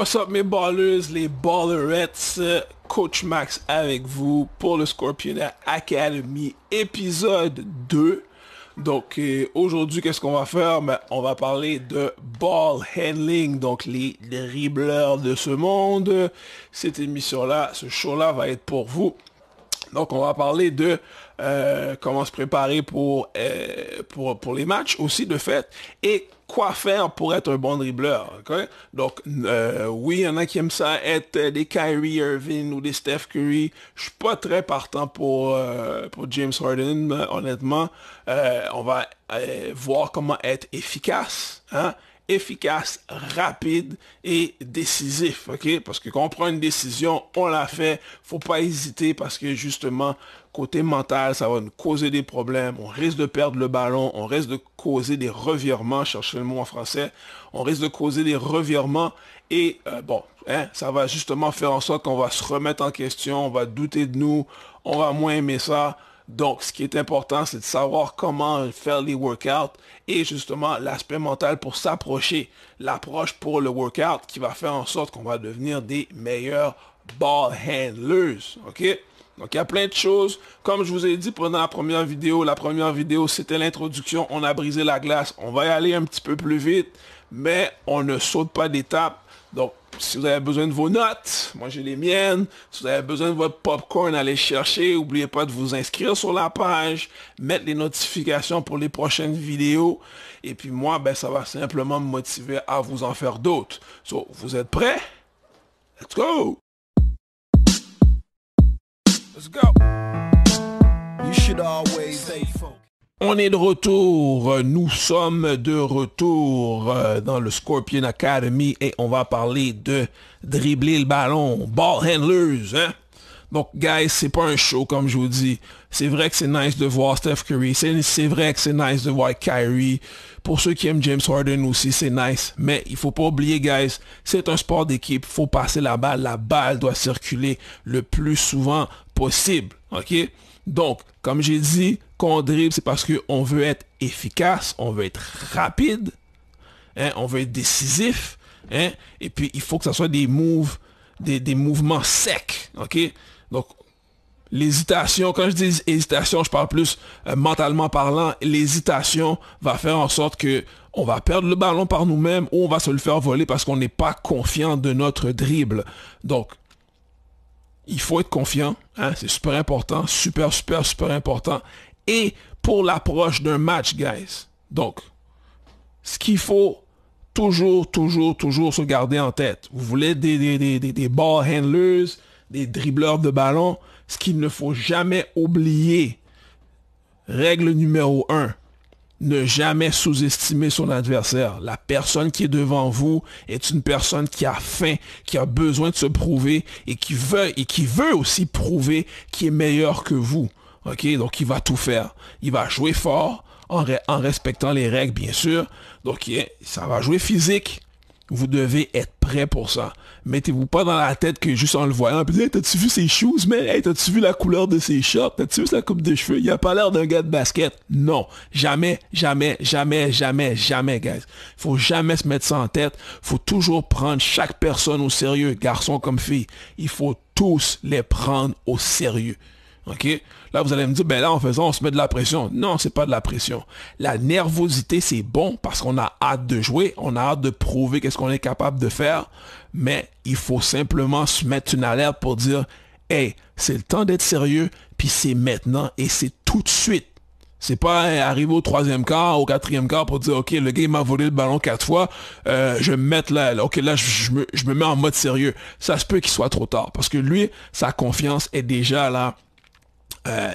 What's up mes ballers, les ballerettes, euh, Coach Max avec vous pour le Scorpion Academy épisode 2. Donc euh, aujourd'hui qu'est-ce qu'on va faire ben, On va parler de ball handling, donc les dribbleurs de ce monde. Cette émission-là, ce show-là va être pour vous. Donc, on va parler de euh, comment se préparer euh, pour, pour, les matchs aussi, de fait, et quoi faire pour être un bon dribbleur. Donc, euh, oui, il y en a qui aiment ça être des Kyrie Irving ou des Steph Curry. Je suis pas très partant pour, pour James Harden, honnêtement. on va voir comment être efficace. Hein? efficace, rapide et décisif, ok? Parce que quand on prend une décision, on la fait, faut pas hésiter parce que justement, côté mental, ça va nous causer des problèmes, on risque de perdre le ballon, on risque de causer des revirements, cherchez le mot en français, on risque de causer des revirements et euh, bon, hein, ça va justement faire en sorte qu'on va se remettre en question, on va douter de nous, on va moins aimer ça, donc, ce qui est important, c'est de savoir comment faire les workouts et justement l'aspect mental pour s'approcher, l'approche pour le workout qui va faire en sorte qu'on va devenir des meilleurs ball handlers. OK? Donc, il y a plein de choses. Comme je vous ai dit pendant la première vidéo, la première vidéo, c'était l'introduction. On a brisé la glace. On va y aller un petit peu plus vite, mais on ne saute pas d'étape. Donc, si vous avez besoin de vos notes, moi j'ai les miennes. Si vous avez besoin de votre popcorn, allez chercher. N'oubliez pas de vous inscrire sur la page, mettre les notifications pour les prochaines vidéos. Et puis moi, ben, ça va simplement me motiver à vous en faire d'autres. So, vous êtes prêts? Let's go! On est de retour, nous sommes de retour euh, dans le Scorpion Academy et on va parler de dribbler le ballon, ball handlers, hein? Donc, guys, c'est pas un show comme je vous dis. C'est vrai que c'est nice de voir Steph Curry, c'est vrai que c'est nice de voir Kyrie. Pour ceux qui aiment James Harden aussi, c'est nice. Mais il faut pas oublier, guys, c'est un sport d'équipe. Faut passer la balle. La balle doit circuler le plus souvent possible. OK? Donc, comme j'ai dit, qu'on dribble, c'est parce qu'on veut être efficace, on veut être rapide, hein, on veut être décisif, hein, et puis il faut que ce soit des moves, des, mouvements secs, ok Donc, l'hésitation, quand je dis hésitation, je parle plus euh, mentalement parlant, l'hésitation va faire en sorte que on va perdre le ballon par nous-mêmes ou on va se le faire voler parce qu'on n'est pas confiant de notre dribble. Donc, il faut être confiant, hein, c'est super important, super, super, super important et pour l'approche d'un match, guys. Donc, ce qu'il faut toujours, toujours, toujours se garder en tête. Vous voulez des, des, des, des ball handlers, des dribbleurs de ballon, ce qu'il ne faut jamais oublier. Règle numéro 1. Ne jamais sous-estimer son adversaire. La personne qui est devant vous est une personne qui a faim, qui a besoin de se prouver et qui veut et qui veut aussi prouver qu'il est meilleur que vous. OK? Donc, il va tout faire. Il va jouer fort en, respectant les règles, bien sûr. Donc, ça va jouer physique. Vous devez être prêt pour ça. Mettez-vous pas dans la tête que juste en le voyant, t'as-tu vu ses shoes, mais t'as-tu vu la couleur de ses shorts? T'as-tu vu sa coupe de cheveux? Il a pas l'air d'un gars de basket. Non. Jamais, jamais, jamais, jamais, jamais, guys. Faut jamais se mettre ça en tête. Faut toujours prendre chaque personne au sérieux, garçon comme fille. Il faut tous les prendre au sérieux. Là, vous allez me dire, ben là, en faisant, on se met de la pression. Non, c'est pas de la pression. La nervosité, c'est bon parce qu'on a hâte de jouer, on a hâte de prouver qu'est-ce qu'on est capable de faire, mais il faut simplement se mettre une alerte pour dire, hey, c'est le temps d'être sérieux, puis c'est maintenant et c'est tout de suite. C'est pas hein, arriver au troisième quart, au quatrième quart pour dire, OK, le gars m'a volé le ballon quatre fois, euh, je vais me mettre là, OK, là, je me mets en mode sérieux. Ça se peut qu'il soit trop tard parce que lui, sa confiance est déjà là euh,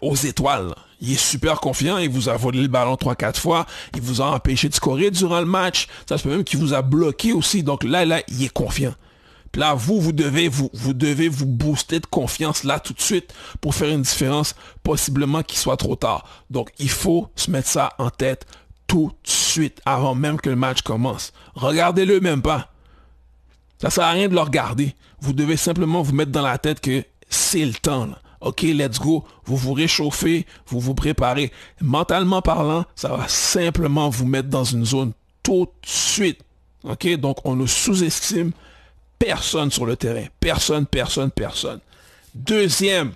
aux étoiles. Il est super confiant, il vous a volé le ballon 3-4 fois, il vous a empêché de scorer durant le match, ça se peut même qu'il vous a bloqué aussi, donc là, là, il est confiant. là, vous, vous devez vous, vous devez vous booster de confiance là tout de suite pour faire une différence, possiblement qu'il soit trop tard. Donc il faut se mettre ça en tête tout de suite, avant même que le match commence. Regardez-le même pas. Ça sert à rien de le regarder. Vous devez simplement vous mettre dans la tête que c'est le temps. Là. OK, let's go. Vous vous réchauffez, vous vous préparez. Mentalement parlant, ça va simplement vous mettre dans une zone tout de suite. OK? Donc, on ne sous-estime personne sur le terrain. Personne, personne, personne. Deuxième,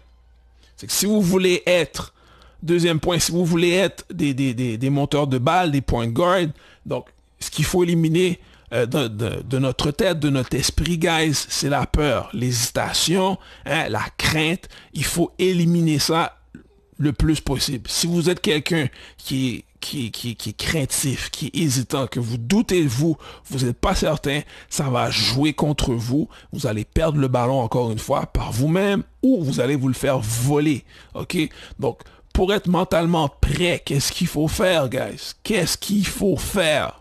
c'est que si vous voulez être, deuxième point, si vous voulez être des, des, des, monteurs de balles, des point guards, donc, ce qu'il faut éliminer, euh, de, notre tête, de notre esprit, guys, c'est la peur, l'hésitation, hein, la crainte. Il faut éliminer ça le plus possible. Si vous êtes quelqu'un qui est qui, qui, est craintif, qui est hésitant, que vous doutez de vous, vous n'êtes pas certain, ça va jouer contre vous. Vous allez perdre le ballon encore une fois par vous-même ou vous allez vous le faire voler. OK? Donc, pour être mentalement prêt, qu'est-ce qu'il faut faire, guys? Qu'est-ce qu'il faut faire?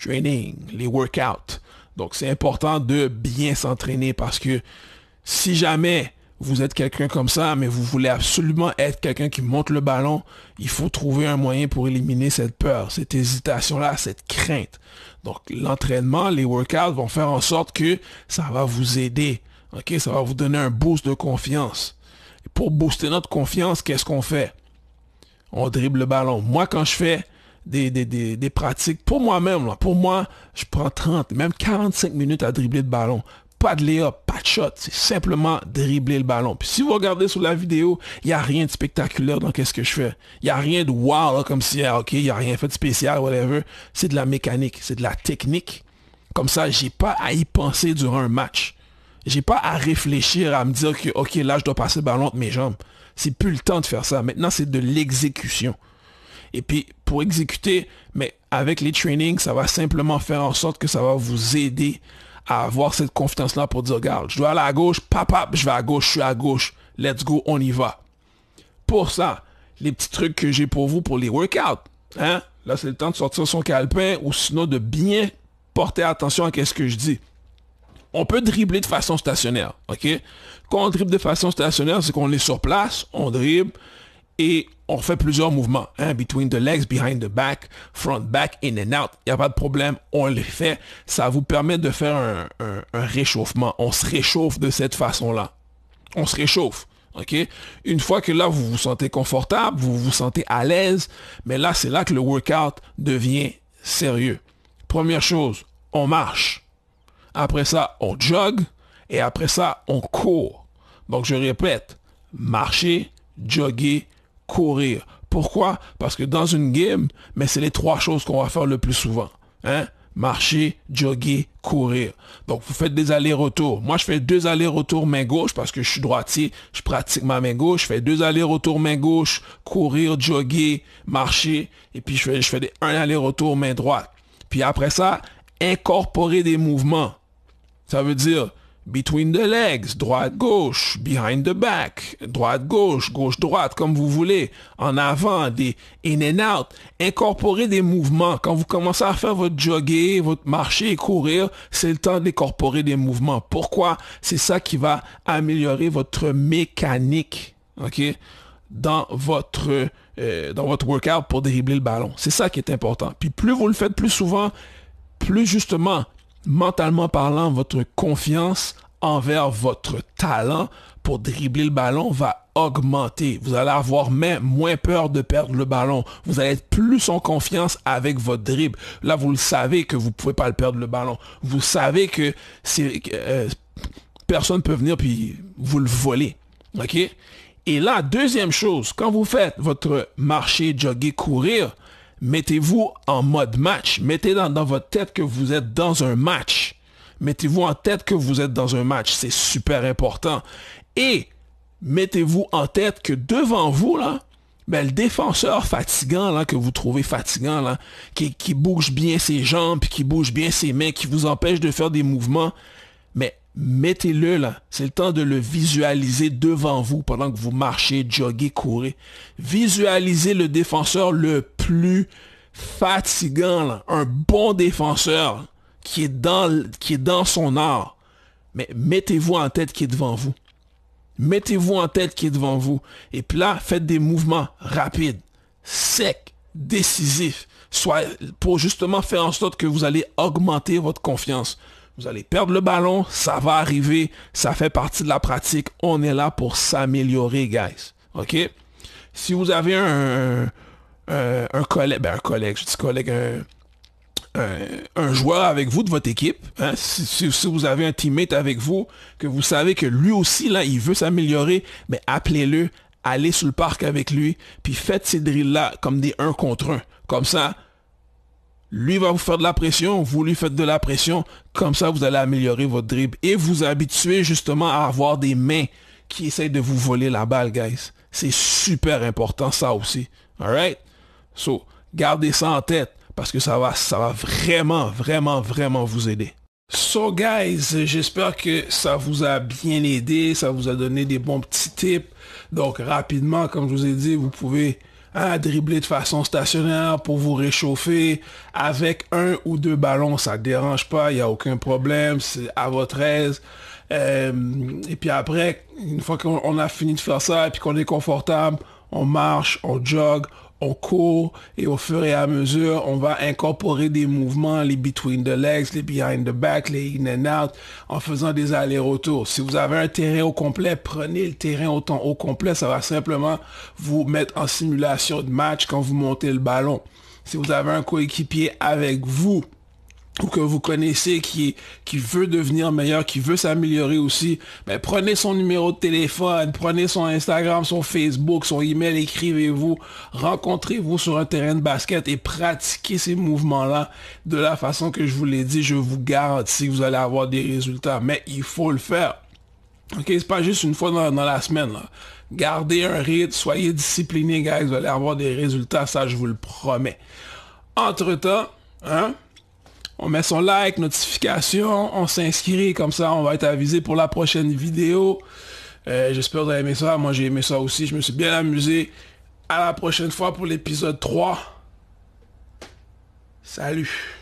training, les workouts. Donc c'est important de bien s'entraîner parce que si jamais vous êtes quelqu'un comme ça, mais vous voulez absolument être quelqu'un qui monte le ballon, il faut trouver un moyen pour éliminer cette peur, cette hésitation-là, cette crainte. Donc l'entraînement, les workouts vont faire en sorte que ça va vous aider. ok Ça va vous donner un boost de confiance. Et pour booster notre confiance, qu'est-ce qu'on fait On dribble le ballon. Moi, quand je fais des, pratiques. Pour moi-même, pour moi, je prends 30, même 45 minutes à dribbler de ballon. Pas de layup, pas de shot, c'est simplement dribbler le ballon. Puis si vous regardez sur la vidéo, il n'y a rien de spectaculaire dans ce que je fais. Il n'y a rien de wow, comme si, ah, ok, il n'y a rien fait de spécial, whatever. C'est de la mécanique, c'est de la technique. Comme ça, j'ai pas à y penser durant un match. J'ai pas à réfléchir, à me dire que, ok, là, je dois passer le ballon entre mes jambes. C'est plus le temps de faire ça. Maintenant, c'est de l'exécution. Et puis, pour exécuter, mais avec les trainings, ça va simplement faire en sorte que ça va vous aider à avoir cette confiance-là pour dire, regarde, je dois aller à gauche, papap, je vais à gauche, je suis à gauche, let's go, on y va. Pour ça, les petits trucs que j'ai pour vous pour les workouts, hein? là c'est le temps de sortir son calepin ou sinon de bien porter attention à ce que je dis. On peut dribbler de façon stationnaire, ok? Quand on dribble de façon stationnaire, c'est qu'on est sur place, on dribble et on fait plusieurs mouvements. Hein, between the legs, behind the back, front back, in and out. Il n'y a pas de problème, on les fait. Ça vous permet de faire un, réchauffement. On se réchauffe de cette façon-là. On se réchauffe. ok. Une fois que là, vous vous sentez confortable, vous vous sentez à l'aise, mais là, c'est là que le workout devient sérieux. Première chose, on marche. Après ça, on jog. Et après ça, on court. Donc, je répète, marcher, jogger, courir. Pourquoi? Parce que dans une game, mais c'est les trois choses qu'on va faire le plus souvent. Hein? marcher, jogger, courir. Donc, vous faites des allers-retours. Moi, je fais deux allers-retours main gauche parce que je suis droitier, je pratique ma main gauche. Je fais deux allers-retours main gauche, courir, jogger, marcher. Et puis, je fais, je fais des, un aller-retour main droite. Puis après ça, incorporer des mouvements. Ça veut dire, Between the legs, droite-gauche, behind the back, droite-gauche, gauche-droite, comme vous voulez, en avant, des in and out. Incorporer des mouvements. Quand vous commencez à faire votre jogger, votre marcher et courir, c'est le temps d'incorporer des mouvements. Pourquoi? C'est ça qui va améliorer votre mécanique, ok? Dans votre, euh, dans votre workout pour dribbler le ballon. C'est ça qui est important. Puis plus vous le faites plus souvent, plus justement, mentalement parlant, votre confiance envers votre talent pour dribbler le ballon va augmenter. Vous allez avoir même moins peur de perdre le ballon. Vous allez être plus en confiance avec votre dribble. Là, vous le savez que vous ne pouvez pas le perdre le ballon. Vous savez que euh, personne ne peut venir puis vous le voler. OK? Et là, deuxième chose, quand vous faites votre marché, jogger, courir, mettez-vous en mode match. Mettez dans, votre tête que vous êtes dans un match. Mettez-vous en tête que vous êtes dans un match. C'est super important. Et mettez-vous en tête que devant vous, là, ben, le défenseur fatigant là, que vous trouvez fatigant, là, qui, qui bouge bien ses jambes, qui bouge bien ses mains, qui vous empêche de faire des mouvements, mais Mettez-le là. C'est le temps de le visualiser devant vous pendant que vous marchez, joguez, courez. Visualisez le défenseur le plus fatigant, un bon défenseur qui est dans, qui est dans son art. Mais mettez-vous en tête qui est devant vous. Mettez-vous en tête qui est devant vous. Et puis là, faites des mouvements rapides, secs, décisifs, soit pour justement faire en sorte que vous allez augmenter votre confiance. Vous allez perdre le ballon, ça va arriver, ça fait partie de la pratique. On est là pour s'améliorer, guys. OK? Si vous avez un, un, collègue, ben un collègue, je dis collègue, un, un, joueur avec vous de votre équipe, hein, si, vous avez un teammate avec vous, que vous savez que lui aussi, là, il veut s'améliorer, mais ben, appelez-le, allez sur le parc avec lui, puis faites ces drills-là comme des un contre un, Comme ça, lui va vous faire de la pression, vous lui faites de la pression. Comme ça, vous allez améliorer votre dribble et vous habituer justement à avoir des mains qui essayent de vous voler la balle, guys. C'est super important ça aussi. Alright? So, gardez ça en tête parce que ça va, ça va vraiment, vraiment, vraiment vous aider. So guys, j'espère que ça vous a bien aidé, ça vous a donné des bons petits tips. Donc rapidement, comme je vous ai dit, vous pouvez à dribbler de façon stationnaire pour vous réchauffer avec un ou deux ballons, ça dérange pas, il n'y a aucun problème, c'est à votre aise. Euh, et puis après, une fois qu'on a fini de faire ça et qu'on est confortable, on marche, on jog, on court et au fur et à mesure, on va incorporer des mouvements, les between the legs, les behind the back, les in and out, en faisant des allers-retours. Si vous avez un terrain au complet, prenez le terrain autant au complet. Ça va simplement vous mettre en simulation de match quand vous montez le ballon. Si vous avez un coéquipier avec vous, ou que vous connaissez qui, qui veut devenir meilleur, qui veut s'améliorer aussi, ben prenez son numéro de téléphone, prenez son Instagram, son Facebook, son email, écrivez-vous, rencontrez-vous sur un terrain de basket et pratiquez ces mouvements-là de la façon que je vous l'ai dit. Je vous garantis que vous allez avoir des résultats, mais il faut le faire. Ok, c'est pas juste une fois dans, la semaine. Gardez un rythme, soyez disciplinés, guys, vous allez avoir des résultats, ça je vous le promets. Entre-temps, hein, on met son like, notification, on s'inscrit, comme ça on va être avisé pour la prochaine vidéo. Euh, j'espère que vous avez aimé ça, moi j'ai aimé ça aussi, je me suis bien amusé. À la prochaine fois pour l'épisode 3. Salut